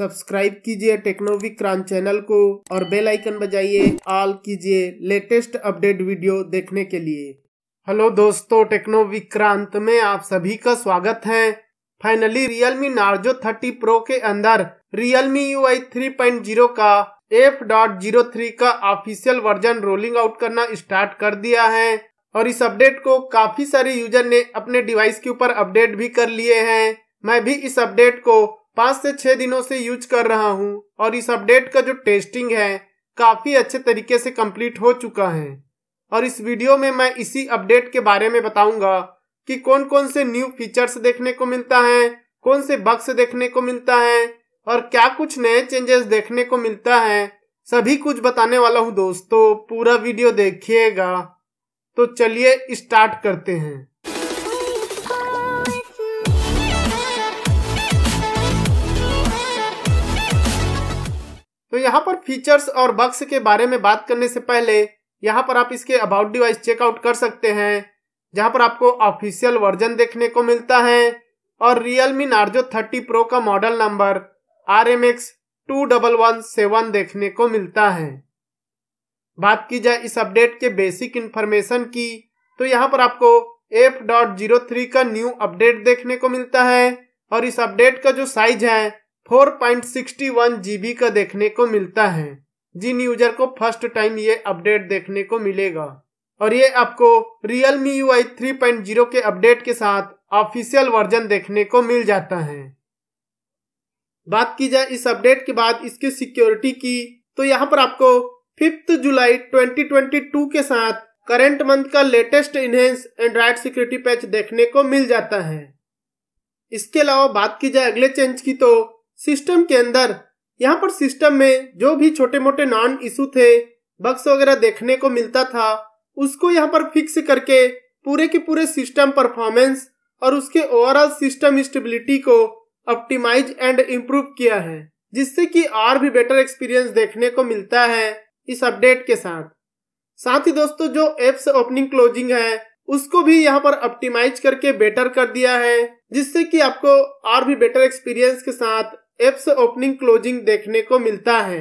subscribe कीजिए टेक्नोविक crunch channel को और बेल आइकन बजाइए ऑल कीजिए लेटेस्ट अपडेट वीडियो देखने के लिए हेलो दोस्तों टेक्नो विक्रांत में आप सभी का स्वागत है फाइनली रियलमी नार्जो 30 प्रो के अंदर Realme U I three point zero का एफ डॉट जीरो थ्री का ऑफिशियल वर्जन रोलिंग आउट करना स्टार्ट कर दिया है और इस अपडेट को काफी सारे यूजर ने अपने डिवाइस के ऊपर अपडेट भी कर लिए हैं मैं भी इस अपडेट को पाँच से छः दिनों से यूज कर रहा हूँ और इस अपडेट का जो टेस्टिंग है काफ़ी अच्छे तरीके से कंप्लीट हो चुका है और इस वीडियो में मैं इसी अपडेट के बारे में बताऊंगा कि कौन कौन से न्यू फीचर्स देखने को मिलता है कौन से बक्स देखने को मिलता है और क्या कुछ नए चेंजेस देखने को मिलता है सभी कुछ बताने वाला हूँ दोस्तों पूरा वीडियो देखिएगा तो चलिए स्टार्ट करते हैं तो यहाँ पर फीचर्स और बक्स के बारे में बात करने से पहले यहाँ पर आप इसके अबाउट डिवाइस चेकआउट कर सकते हैं जहाँ पर आपको ऑफिशियल वर्जन देखने को मिलता है और Realme Narzo thirty pro का model number R M X two double one seven देखने को मिलता है बात की जाए इस अपडेट के बेसिक इन्फॉर्मेशन की तो यहाँ पर आपको एफ डॉट जीरो थ्री का न्यू अपडेट देखने को मिलता है और इस अपडेट का जो साइज है 4.61 जीबी का देखने को मिलता है जिन यूजर को फर्स्ट टाइम ये अपडेट देखने को मिलेगा और ये आपको Realme U I three point zero के अपडेट के साथ ऑफिशियल वर्जन देखने को मिल जाता है बात की जाए इस अपडेट के बाद इसकी सिक्योरिटी की तो यहाँ पर आपको फिफ्थ जुलाई 2022 के साथ करंट मंथ का latest enhance android security patch देखने को मिल जाता है इसके अलावा बात की जाए अगले चेंज की तो सिस्टम के अंदर यहाँ पर सिस्टम में जो भी छोटे मोटे नॉन इशू थे बक्स वगैरह देखने को मिलता था उसको यहाँ पर फिक्स करके पूरे के पूरे सिस्टम परफॉर्मेंस और उसके ओवरऑल सिस्टम स्टेबिलिटी को ऑप्टिमाइज एंड इम्प्रूव किया है जिससे कि और भी बेटर एक्सपीरियंस देखने को मिलता है इस अपडेट के साथ साथ ही दोस्तों जो एप्स ओपनिंग क्लोजिंग है उसको भी यहाँ पर ऑप्टिमाइज करके बेटर कर दिया है जिससे कि आपको और भी बेटर एक्सपीरियंस के साथ एप्स ओपनिंग क्लोजिंग देखने को मिलता है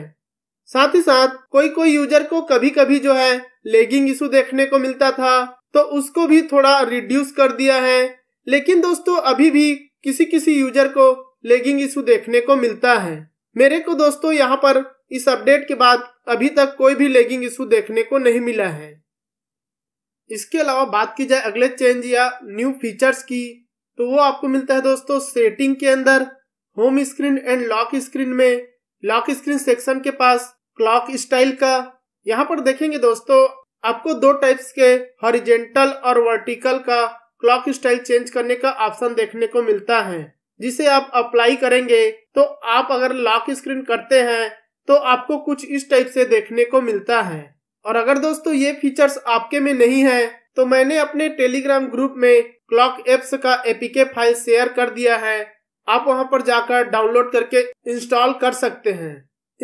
साथ ही साथ कोई कोई यूजर को कभी कभी जो है लेगिंग इशू देखने को मिलता था तो उसको भी थोड़ा रिड्यूस कर दिया है लेकिन दोस्तों अभी भी किसी किसी यूजर को लेगिंग इशू देखने को मिलता है मेरे को दोस्तों यहाँ पर इस अपडेट के बाद अभी तक कोई भी लेगिंग इशू देखने को नहीं मिला है इसके अलावा बात की जाए अगले चेंज या न्यू फीचर्स की तो वो आपको मिलता है दोस्तों सेटिंग के अंदर home screen and lock screen में लॉक स्क्रीन सेक्शन के पास क्लॉक स्टाइल का यहाँ पर देखेंगे दोस्तों आपको दो टाइप्स के हॉरिजेंटल और वर्टिकल का क्लॉक स्टाइल चेंज करने का ऑप्शन देखने को मिलता है जिसे आप अप्लाई करेंगे तो आप अगर लॉक स्क्रीन करते हैं तो आपको कुछ इस टाइप से देखने को मिलता है और अगर दोस्तों ये फीचर्स आपके में नहीं है तो मैंने अपने टेलीग्राम ग्रुप में क्लॉक एप्स का एपीके फाइल शेयर कर दिया है आप वहां पर जाकर डाउनलोड करके इंस्टॉल कर सकते हैं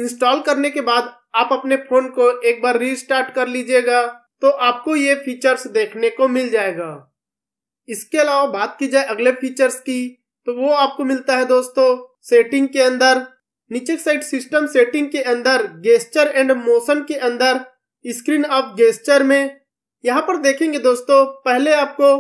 इंस्टॉल करने के बाद आप अपने फोन को एक बार रीस्टार्ट कर लीजिएगा तो आपको ये फीचर्स देखने को मिल जाएगा इसके अलावा बात की जाए अगले फीचर्स की तो वो आपको मिलता है दोस्तों सेटिंग के अंदर नीचे साइड सिस्टम सेटिंग के अंदर गेस्टर एंड मोशन के अंदर स्क्रीन ऑफ गेस्टर में यहाँ पर देखेंगे दोस्तों पहले आपको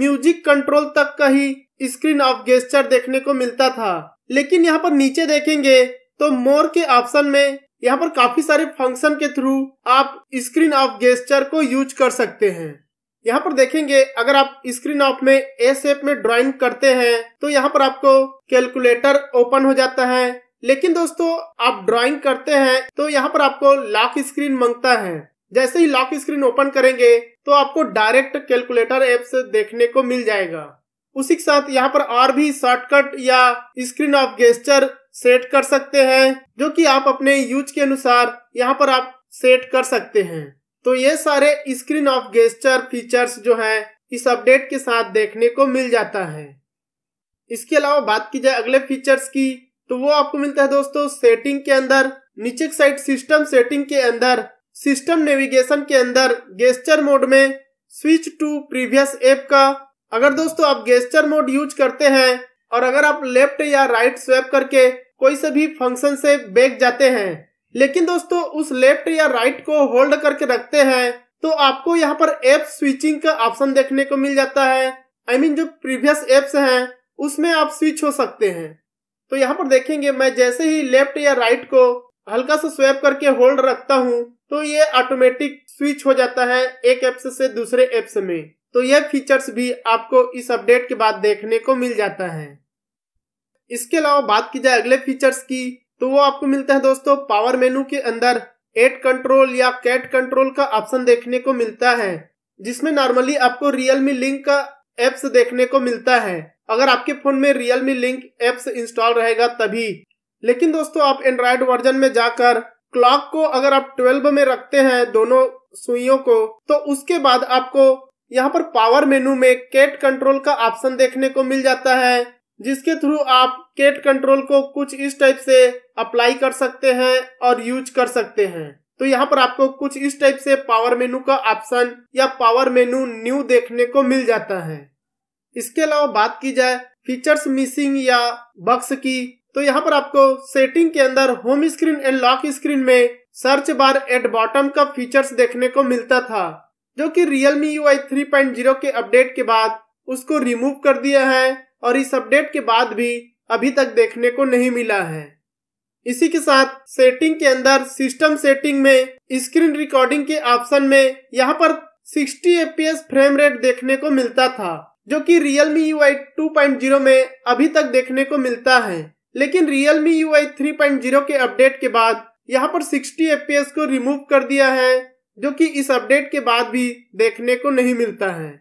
म्यूजिक कंट्रोल तक का ही स्क्रीन ऑफ गेस्टर देखने को मिलता था लेकिन यहाँ पर नीचे देखेंगे तो मोर के ऑप्शन में यहाँ पर काफी सारे फंक्शन के थ्रू आप स्क्रीन ऑफ गेस्टर को यूज कर सकते हैं यहाँ पर देखेंगे अगर आप स्क्रीन ऑफ में ए एप में ड्राइंग करते हैं तो यहाँ पर आपको कैलकुलेटर ओपन हो जाता है लेकिन दोस्तों आप ड्राइंग करते हैं तो यहाँ पर आपको लॉक स्क्रीन मांगता है जैसे ही लॉक स्क्रीन ओपन करेंगे तो आपको डायरेक्ट कैलकुलेटर एप्स देखने को मिल जाएगा उसी के साथ यहाँ पर और भी शॉर्टकट या स्क्रीन ऑफ गेस्टर सेट कर सकते हैं जो कि आप अपने यूज के अनुसार यहाँ पर आप सेट कर सकते हैं तो ये सारे स्क्रीन ऑफ गेस्टर फीचर्स जो है इस अपडेट के साथ देखने को मिल जाता है इसके अलावा बात की जाए अगले फीचर्स की तो वो आपको मिलता है दोस्तों सेटिंग के अंदर नीचे साइड सिस्टम सेटिंग के अंदर सिस्टम नेविगेशन के अंदर गेस्टर मोड में स्विच टू प्रीवियस एप का अगर दोस्तों आप गेस्टर मोड यूज करते हैं और अगर आप लेफ्ट या राइट स्वैप करके कोई से भी फंक्शन से बेग जाते हैं लेकिन दोस्तों उस लेफ्ट या राइट को होल्ड करके रखते हैं तो आपको यहाँ पर एप स्विचिंग का ऑप्शन देखने को मिल जाता है आई I मीन mean, जो प्रीवियस एप्स हैं उसमें आप स्विच हो सकते हैं तो यहाँ पर देखेंगे मैं जैसे ही लेफ्ट या राइट को हल्का सा स्वैप करके होल्ड रखता हूँ तो ये ऑटोमेटिक स्विच हो जाता है एक एप्स से दूसरे एप्स में तो यह फीचर्स भी आपको इस अपडेट के बाद देखने को मिल जाता है इसके अलावा बात की जाए अगले फीचर्स की तो वो आपको मिलता है दोस्तों पावर मेनू के अंदर एट कंट्रोल या कैट कंट्रोल का ऑप्शन देखने को मिलता है जिसमें नॉर्मली आपको रियलमी लिंक का एप्स देखने को मिलता है अगर आपके फोन में रियलमी लिंक एप्स इंस्टॉल रहेगा तभी लेकिन दोस्तों आप एंड्रॉयड वर्जन में जाकर क्लॉक को अगर आप 12 में रखते हैं दोनों सुइयों को तो उसके बाद आपको यहाँ पर पावर मेनू में केट कंट्रोल का ऑप्शन देखने को मिल जाता है जिसके थ्रू आप केट कंट्रोल को कुछ इस टाइप से अप्लाई कर सकते हैं और यूज कर सकते हैं तो यहाँ पर आपको कुछ इस टाइप से पावर मेनू का ऑप्शन या पावर मेनू न्यू देखने को मिल जाता है इसके अलावा बात की जाए फीचर्स मिसिंग या बक्स की तो यहाँ पर आपको सेटिंग के अंदर home screen and lock screen में सर्च बार एट बॉटम का फीचर्स देखने को मिलता था जो कि Realme UI 3.0 के अपडेट के बाद उसको रिमूव कर दिया है और इस अपडेट के बाद भी अभी तक देखने को नहीं मिला है इसी के साथ सेटिंग के अंदर सिस्टम सेटिंग में स्क्रीन रिकॉर्डिंग के ऑप्शन में यहाँ पर 60 एस फ्रेम रेट देखने को मिलता था जो कि Realme UI 2.0 में अभी तक देखने को मिलता है लेकिन Realme UI 3.0 के अपडेट के बाद यहाँ पर 60 एपीएस को रिमूव कर दिया है जो कि इस अपडेट के बाद भी देखने को नहीं मिलता है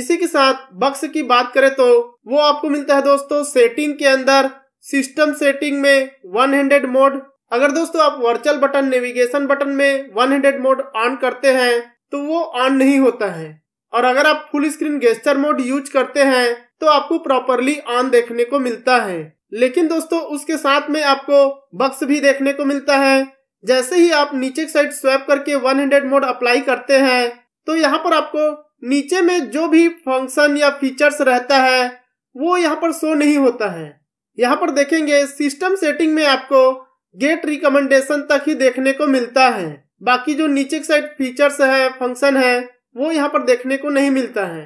इसी के साथ बक्स की बात करें तो वो आपको मिलता है दोस्तों सेटिंग के अंदर सिस्टम सेटिंग में वन हंड्रेड मोड अगर दोस्तों आप वर्चुअल बटन नेविगेशन बटन में हंड्रेड मोड ऑन करते हैं तो वो ऑन नहीं होता है और अगर आप full screen gesture mode use करते हैं तो आपको प्रॉपरली ऑन देखने को मिलता है लेकिन दोस्तों उसके साथ में आपको बक्स भी देखने को मिलता है जैसे ही आप नीचे साइड स्वैप करके 100 मोड अप्लाई करते हैं तो यहाँ पर आपको नीचे में जो भी फंक्शन या फीचर्स रहता है वो यहाँ पर शो नहीं होता है यहाँ पर देखेंगे सिस्टम सेटिंग में आपको गेट रिकमेंडेशन तक ही देखने को मिलता है बाकी जो नीचे साइड फीचर्स है फंक्शन है वो यहाँ पर देखने को नहीं मिलता है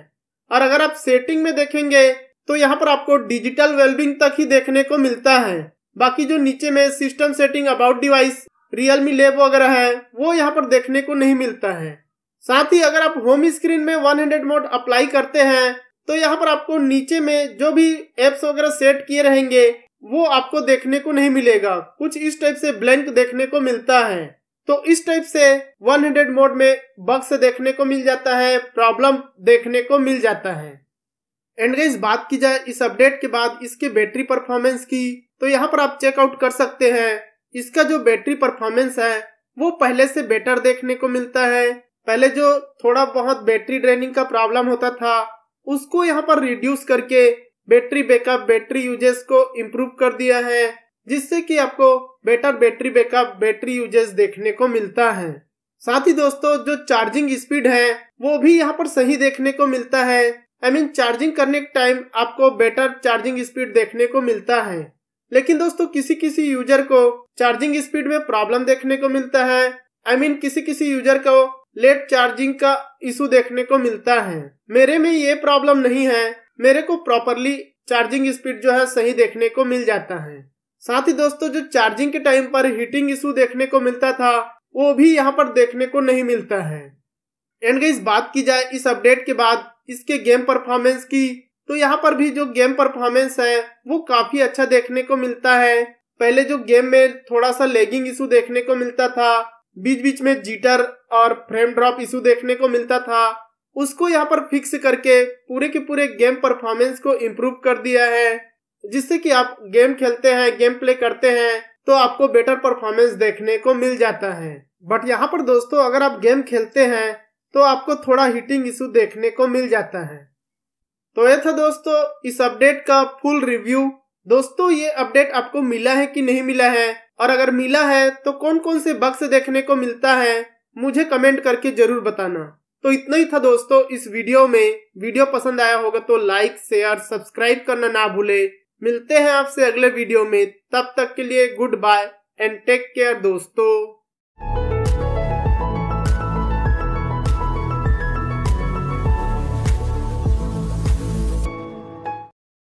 और अगर आप सेटिंग में देखेंगे तो यहाँ पर आपको डिजिटल वेल्डिंग तक ही देखने को मिलता है बाकी जो नीचे में system setting about device Realme lab वगैरह है वो यहाँ पर देखने को नहीं मिलता है साथ ही अगर आप होम स्क्रीन में वन हंड्रेड मोड अप्लाई करते हैं तो यहाँ पर आपको नीचे में जो भी एप्स वगैरह सेट किए रहेंगे वो आपको देखने को नहीं मिलेगा कुछ इस टाइप से ब्लैंक देखने को मिलता है तो इस टाइप से 100 मोड में बक्स देखने को मिल जाता है प्रॉब्लम देखने को मिल जाता है एंड गाइस बात की जाए इस अपडेट के बाद इसके बैटरी परफॉर्मेंस की तो यहाँ पर आप चेकआउट कर सकते हैं इसका जो बैटरी परफॉर्मेंस है वो पहले से बेटर देखने को मिलता है पहले जो थोड़ा बहुत बैटरी ड्रेनिंग का प्रॉब्लम होता था उसको यहाँ पर रिड्यूस करके बैटरी बैकअप बैटरी यूजेस को इम्प्रूव कर दिया है जिससे कि आपको better battery backup battery usages देखने को मिलता है साथ ही दोस्तों जो चार्जिंग स्पीड है वो भी यहाँ पर सही देखने को मिलता है I I mean mean, charging करने के टाइम आपको बेटर चार्जिंग स्पीड देखने को मिलता है लेकिन दोस्तों किसी किसी यूजर को चार्जिंग स्पीड में प्रॉब्लम देखने को मिलता है आई I मीन mean, किसी किसी यूजर को लेट चार्जिंग का इशू देखने को मिलता है मेरे में ये प्रॉब्लम नहीं है मेरे को प्रॉपरली चार्जिंग स्पीड जो है सही देखने को मिल जाता है साथ ही दोस्तों जो चार्जिंग के टाइम पर हीटिंग इशू देखने को मिलता था वो भी यहाँ पर देखने को नहीं मिलता है एंड इस बात की जाए इस अपडेट के बाद इसके गेम परफॉर्मेंस की तो यहाँ पर भी जो गेम परफॉर्मेंस है वो काफी अच्छा देखने को मिलता है पहले जो गेम में थोड़ा सा लेगिंग इशू देखने को मिलता था बीच बीच में जीटर और फ्रेम ड्रॉप इशू देखने को मिलता था उसको यहाँ पर फिक्स करके पूरे के पूरे गेम परफॉर्मेंस को इम्प्रूव कर दिया है जिससे कि आप गेम खेलते हैं गेम प्ले करते हैं तो आपको बेटर परफॉर्मेंस देखने को मिल जाता है बट यहाँ पर दोस्तों अगर आप गेम खेलते हैं तो आपको थोड़ा हीटिंग इशू देखने को मिल जाता है तो यह था दोस्तों इस अपडेट का फुल रिव्यू दोस्तों ये अपडेट आपको मिला है कि नहीं मिला है और अगर मिला है तो कौन कौन से बक्स देखने को मिलता है मुझे कमेंट करके जरूर बताना तो इतना ही था दोस्तों इस वीडियो में वीडियो पसंद आया होगा तो लाइक शेयर सब्सक्राइब करना ना भूले मिलते हैं आपसे अगले वीडियो में तब तक के लिए good bye and take care दोस्तों